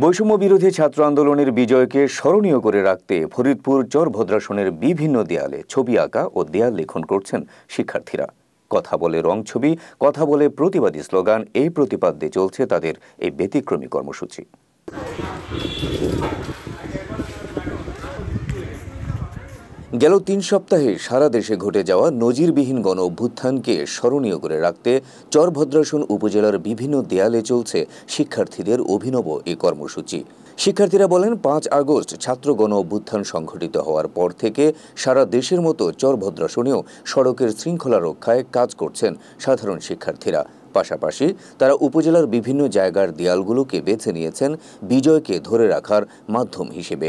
বৈষম্য বিরোধী ছাত্র আন্দোলনের বিজয়কে স্মরণীয় করে রাখতে ফরিদপুর চরভদ্রাসনের বিভিন্ন দেয়ালে ছবি আঁকা ও দেয়াল লেখন করছেন শিক্ষার্থীরা কথা বলে রং ছবি কথা বলে প্রতিবাদী স্লোগান এই প্রতিপাদ্যে চলছে তাদের এই ব্যতিক্রমী কর্মসূচি গেল তিন সপ্তাহে সারা দেশে ঘটে যাওয়া নজিরবিহীন গণ অভ্যুত্থানকে স্মরণীয় করে রাখতে চরভদ্রাসন উপজেলার বিভিন্ন দেয়ালে চলছে শিক্ষার্থীদের অভিনব এ কর্মসূচি শিক্ষার্থীরা বলেন পাঁচ আগস্ট ছাত্র গণ অভ্যুত্থান সংঘটিত হওয়ার পর থেকে সারা দেশের মতো চরভদ্রাসনেও সড়কের শৃঙ্খলা রক্ষায় কাজ করছেন সাধারণ শিক্ষার্থীরা পাশাপাশি তারা উপজেলার বিভিন্ন জায়গার দেয়ালগুলোকে বেছে নিয়েছেন বিজয়কে ধরে রাখার মাধ্যম হিসেবে